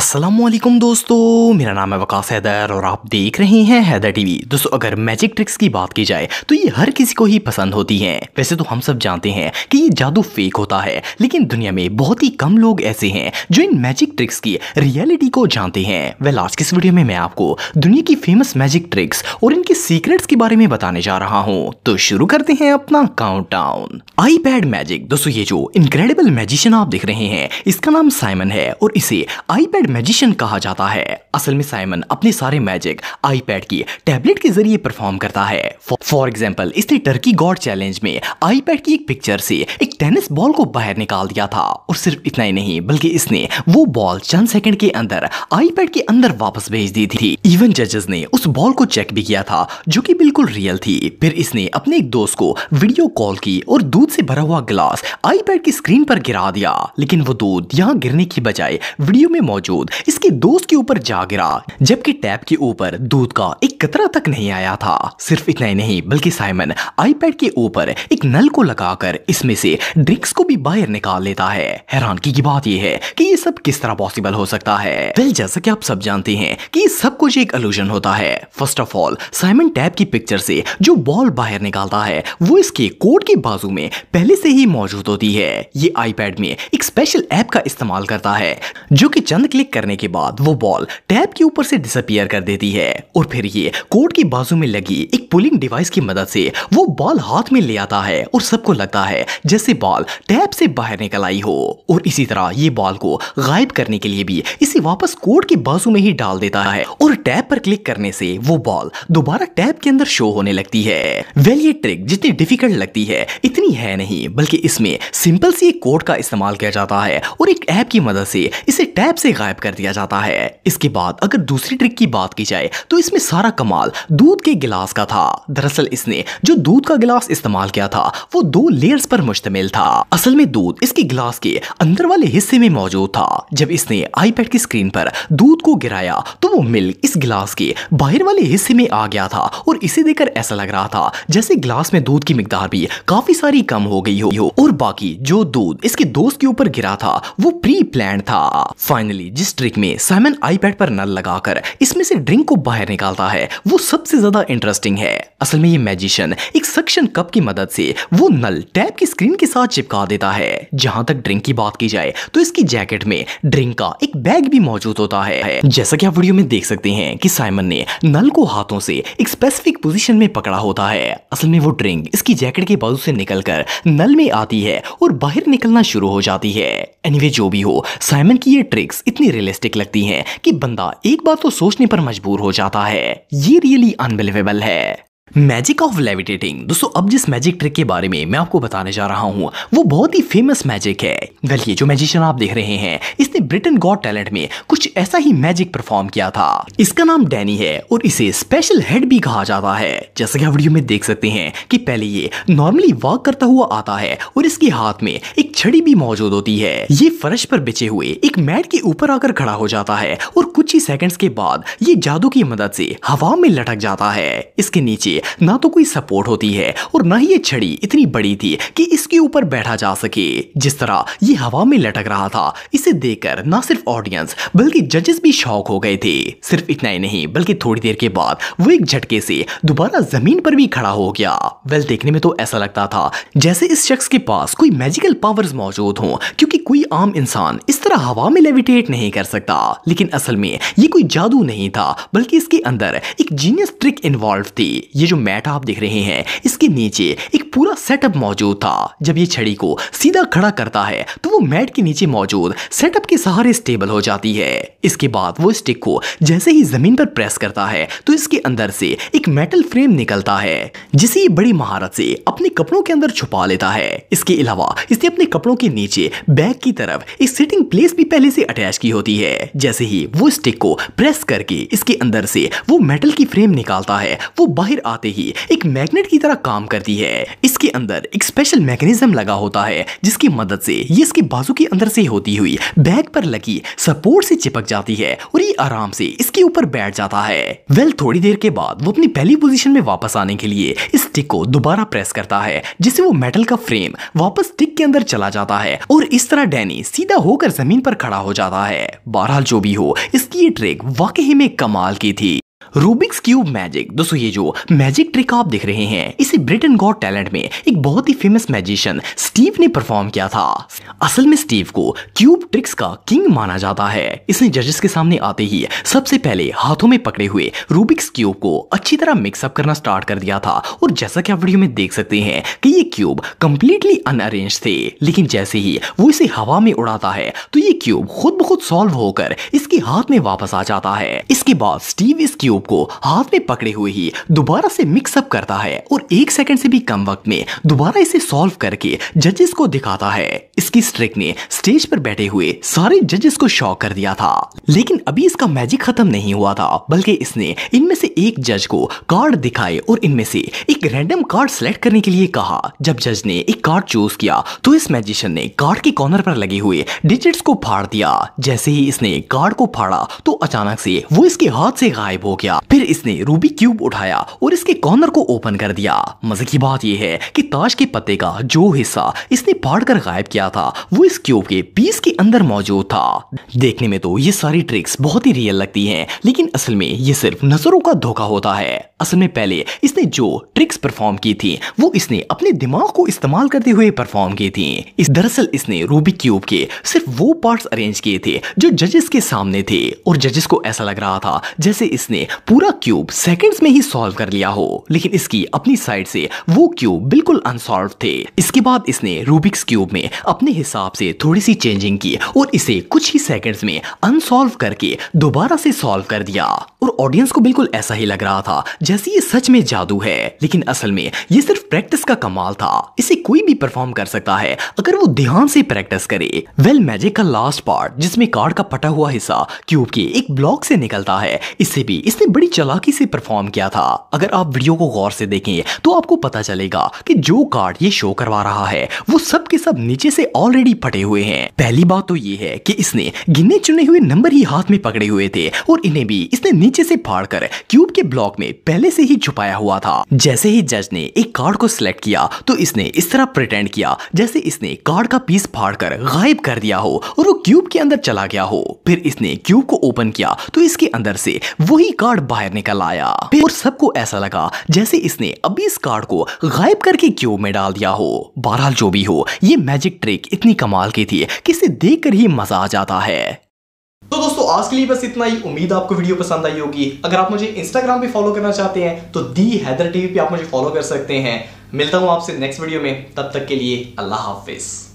असलम दोस्तों मेरा नाम है वकास हैदर और आप देख रहे हैं हैदर टीवी दोस्तों अगर मैजिक ट्रिक्स की बात की जाए तो ये हर किसी को ही पसंद होती हैं वैसे तो हम सब जानते हैं कि ये जादू फेक होता है लेकिन दुनिया में बहुत ही कम लोग ऐसे हैं जो इन मैजिक ट्रिक्स की रियलिटी को जानते हैं वह लास्ट किस इस वीडियो में मैं आपको दुनिया की फेमस मैजिक ट्रिक्स और इनके सीक्रेट्स के बारे में बताने जा रहा हूँ तो शुरू करते हैं अपना काउंट डाउन आईपैड मैजिक दोस्तों ये जो इनक्रेडिबल मैजिशियन आप देख रहे हैं इसका नाम साइमन है और इसे आईपैड मैजिशियन कहा जाता है असल में साइमन अपने सारे मैजिक आईपैड की टैबलेट के जरिए परफॉर्म करता है फॉर एग्जाम्पल इसने टर्की गॉड चैलेंज में आईपैड की एक पिक्चर से एक टेनिस बॉल को बाहर निकाल दिया था और सिर्फ इतना ही नहीं बल्कि इसने वो बॉल चंद सेकंड के अंदर आईपैड के अंदर वापस भेज दी थी इवन जजेस ने उस बॉल को चेक भी किया था जो कि बिल्कुल रियल थी फिर इसने अपने एक दोस्त को वीडियो कॉल की और दूध से भरा हुआ ग्लास आईपैड की स्क्रीन पर गिरा दिया लेकिन वो दूध यहाँ गिरने की बजाय वीडियो में मौजूद दूध इसके दोस्त के ऊपर जा गिरा जबकि टैप के ऊपर दूध का एक कतरा तक नहीं आया था सिर्फ इतना ही नहीं बल्कि साइमन आईपैड के ऊपर एक नल को लगाकर इसमें से ड्रिंक्स को भी बाहर निकाल लेता है हैरानगी की बात यह है कि ये सब किस तरह पॉसिबल हो सकता है वेल जैसा कि आप सब जानते हैं कि सब कुछ एक अलूजन होता है first of all Simon tap की पिक्चर से जो बॉल बाहर निकालता है वो इसके कोड के बाजू में पहले से ही मौजूद होती है ये आईपैड में एक स्पेशल ऐप का इस्तेमाल करता है जो कि चंद क्लिक चेक करने के बाद वो बॉल टैब के ऊपर से डिसअपियर कर देती है और फिर ये कोर्ट की बाजू में लगी एक पुलिंग डिवाइस की मदद से वो बॉल हाथ में ले आता है और सबको लगता है जैसे बॉल टैब से बाहर निकल आई हो और इसी तरह ये बॉल को गायब करने के लिए भी इसे वापस कोर्ट के बाजू में ही डाल देता है और टैब पर क्लिक करने से वो बॉल दोबारा टैब के अंदर शो होने लगती है वेल ये ट्रिक जितनी डिफिकल्ट लगती है इतनी है नहीं बल्कि इसमें सिंपल सी एक कोड का इस्तेमाल किया जाता है और एक ऐप की मदद से इसे टैब से गायब कर दिया जाता है इसके बाद अगर दूसरी ट्रिक की बात की जाए तो इसमें सारा कमाल दूध के गिलास का था दरअसल इसने जो दूध का गिलास इस्तेमाल किया था वो दो लेयर्स पर मुश्तमिल था असल में दूध इसके गिलास के अंदर वाले हिस्से में मौजूद था जब इसने आईपैड की स्क्रीन पर दूध को गिराया तो वो मिल्क इस गिलास के बाहर वाले हिस्से में आ गया था और इसे देखकर ऐसा लग रहा था जैसे गिलास में दूध की मकदार भी काफी सारी कम हो गई हो और बाकी जो दूध इसके दोस्त के ऊपर गिरा था वो प्री प्लान था फाइनली जिस ट्रिक में साइमन आईपैड पर नल लगाकर इसमें से ड्रिंक को बाहर निकालता है वो सबसे ज्यादा इंटरेस्टिंग है असल में ये मैजिशियन एक सक्शन कप की मदद से वो नल टैप की स्क्रीन के साथ चिपका देता है जहां तक ड्रिंक की बात की जाए तो इसकी जैकेट में ड्रिंक का एक बैग भी मौजूद होता है जैसा की आप वीडियो में देख सकते हैं की साइमन ने नल को हाथों से एक स्पेसिफिक पोजिशन में पकड़ा होता है असल में वो ड्रिंक इसकी जैकेट के बाजू से निकल नल में आती है और बाहर निकलना शुरू हो जाती है एनीवे anyway, जो भी हो साइमन की ये ट्रिक्स इतनी इतनी रियलिस्टिक लगती हैं कि बंदा एक बार तो सोचने पर मजबूर हो जाता है ये रियली अनबिलीवेबल है मैजिक ऑफ लेविटेटिंग दोस्तों अब जिस मैजिक ट्रिक के बारे में मैं आपको बताने जा रहा हूँ वो बहुत ही फेमस मैजिक है वेल ये जो मैजिशियन आप देख रहे हैं इसने ब्रिटेन गॉड टैलेंट में कुछ ऐसा ही मैजिक परफॉर्म किया था इसका नाम डैनी है और इसे स्पेशल हेड भी कहा जाता है जैसा कि आप वीडियो में देख सकते हैं कि पहले ये नॉर्मली वॉक करता हुआ आता है और इसके हाथ में एक छड़ी भी मौजूद होती है ये फर्श पर बिछे हुए एक मैट के ऊपर आकर खड़ा हो जाता है और कुछ ही सेकेंड के बाद ये जादू की मदद से हवा में लटक जाता है इसके नीचे ना तो कोई सपोर्ट होती है और ना ही ये छड़ी इतनी बड़ी थी कि इसके ऊपर बैठा जा सके जिस तरह ये हवा में लटक रहा था इसे देखकर ना सिर्फ ऑडियंस बल्कि जजेस भी शौक हो गए थे सिर्फ इतना ही नहीं बल्कि थोड़ी देर के बाद वो एक झटके से दोबारा जमीन पर भी खड़ा हो गया वेल देखने में तो ऐसा लगता था जैसे इस शख्स के पास कोई मैजिकल पावर्स मौजूद हो क्योंकि कोई आम इंसान इस तरह हवा में लेविटेट नहीं कर सकता लेकिन असल में ये कोई जादू नहीं था बल्कि इसके अंदर एक जीनियस ट्रिक इन्वॉल्व थी ये जो मैट आप देख रहे हैं इसके नीचे एक पूरा सेटअप मौजूद था जब ये छड़ी को सीधा खड़ा करता है तो वो मैट के नीचे मौजूद सेटअप के सहारे स्टेबल हो जाती है इसके बाद वो स्टिक को जैसे ही जमीन पर प्रेस करता है तो इसके अंदर से एक मेटल फ्रेम निकलता है जिसे ये बड़ी महारत से अपने कपड़ों के अंदर छुपा लेता है इसके अलावा इसने अपने कपड़ों के नीचे बैग की तरफ एक सिटिंग प्लेस भी पहले से अटैच की होती है जैसे ही वो स्टिक को प्रेस करके इसके अंदर से वो मेटल की फ्रेम निकालता है वो बाहर आते ही एक मैग्नेट की तरह काम करती है इसके अंदर एक स्पेशल मैकेनिज्म लगा होता है जिसकी मदद से ये इसके बाजू के अंदर से होती हुई बैग पर लगी सपोर्ट से चिपक जाती है और ये आराम से इसके ऊपर बैठ जाता है वेल थोड़ी देर के बाद वो अपनी पहली पोजिशन में वापस आने के लिए इस टिक को दोबारा प्रेस करता है जिससे वो मेटल का फ्रेम वापस टिक के अंदर चला जाता है और इस तरह डैनी सीधा होकर जमीन पर खड़ा हो जाता है बहरहाल जो भी हो इसकी ये ट्रिक वाकई में कमाल की थी रूबिक्स क्यूब मैजिक दोस्तों ये जो मैजिक ट्रिक आप देख रहे हैं इसे ब्रिटेन गॉड टैलेंट में एक बहुत ही फेमस मैजिशियन स्टीव ने परफॉर्म किया था असल में स्टीव को क्यूब ट्रिक्स का किंग माना जाता है इसने जजेस के सामने आते ही सबसे पहले हाथों में पकड़े हुए रूबिक्स क्यूब को अच्छी तरह मिक्सअप करना स्टार्ट कर दिया था और जैसा की आप वीडियो में देख सकते हैं कि ये क्यूब कम्प्लीटली अनअरेंज थे लेकिन जैसे ही वो इसे हवा में उड़ाता है तो ये क्यूब खुद ब खुद सॉल्व होकर इसके हाथ में वापस आ जाता है इसके बाद स्टीव इस क्यूब ट्यूब को हाथ में पकड़े हुए ही दोबारा से मिक्सअप करता है और एक सेकंड से भी कम वक्त में दोबारा इसे सॉल्व करके जजेस को दिखाता है इसकी स्ट्रिक ने स्टेज पर बैठे हुए सारे जजेस को शॉक कर दिया था लेकिन अभी इसका मैजिक खत्म नहीं हुआ था बल्कि इसने इनमें से एक जज को कार्ड दिखाए और इनमें से एक रैंडम कार्ड सेलेक्ट करने के लिए कहा जब जज ने एक कार्ड चूज किया तो इस मैजिशियन ने कार्ड के कॉर्नर पर लगे हुए डिजिट्स को फाड़ दिया जैसे ही इसने कार्ड को फाड़ा तो अचानक से वो इसके हाथ से गायब हो गया किया फिर इसने रूबी क्यूब उठाया और इसके कॉर्नर को ओपन कर दिया मजे की बात यह है कि ताश के पत्ते का जो हिस्सा इसने फाड़ कर गायब किया था वो इस क्यूब के पीस के अंदर मौजूद था देखने में तो ये सारी ट्रिक्स बहुत ही रियल लगती है लेकिन असल में ये सिर्फ नजरों का धोखा होता है असल में पहले इसने जो ट्रिक्स परफॉर्म की थी वो इसने अपने दिमाग को इस्तेमाल करते हुए परफॉर्म की थी इस दरअसल इसने रूबी क्यूब के सिर्फ वो पार्ट्स अरेंज किए थे जो जजेस के सामने थे और जजेस को ऐसा लग रहा था जैसे इसने पूरा क्यूब सेकंड्स में ही सॉल्व कर लिया हो लेकिन इसकी अपनी साइड से वो क्यूब बिल्कुल अनसॉल्व थे इसके बाद इसने रूबिक्स क्यूब में अपने हिसाब से थोड़ी सी चेंजिंग की और इसे कुछ ही सेकंड्स में अनसॉल्व करके दोबारा से सॉल्व कर दिया और ऑडियंस को बिल्कुल ऐसा ही लग रहा था जैसे ये सच में जादू है लेकिन असल में ये सिर्फ प्रैक्टिस का कमाल था इसे कोई भी परफॉर्म कर सकता है अगर वो ध्यान से प्रैक्टिस करे वेल मैजिक का लास्ट पार्ट जिसमें कार्ड का पटा हुआ हिस्सा क्यूब के एक ब्लॉक से निकलता है इससे भी इसने बड़ी चलाकी से परफॉर्म किया था अगर आप वीडियो को गौर से देखें तो आपको पता चलेगा कि जो कार्ड ये शो करवा रहा है वो सब के सब नीचे से ऑलरेडी फटे हुए हैं पहली बात तो ये है कि इसने गिने चुने हुए नंबर ही हाथ में पकड़े हुए थे और इन्हें भी इसने नीचे से फाड़ कर क्यूब के ब्लॉक में पहले से ही छुपाया हुआ था जैसे ही जज ने एक कार्ड को सिलेक्ट किया तो इसने इस तरह प्रिटेंड किया जैसे इसने कार्ड का पीस फाड़ कर गायब कर दिया हो और वो क्यूब के अंदर चला गया हो फिर इसने क्यूब को ओपन किया तो इसके अंदर से वही कार्ड कार्ड बाहर निकल आया और सबको ऐसा लगा जैसे इसने अभी इस कार्ड को गायब करके क्यों में डाल दिया हो बहरहाल जो भी हो ये मैजिक ट्रिक इतनी कमाल की थी कि इसे देख ही मजा आ जाता है तो दोस्तों आज के लिए बस इतना ही उम्मीद आपको वीडियो पसंद आई होगी अगर आप मुझे इंस्टाग्राम पे फॉलो करना चाहते हैं तो दी हैदर टीवी पे आप मुझे फॉलो कर सकते हैं मिलता हूं आपसे नेक्स्ट वीडियो में तब तक के लिए अल्लाह हाफिज़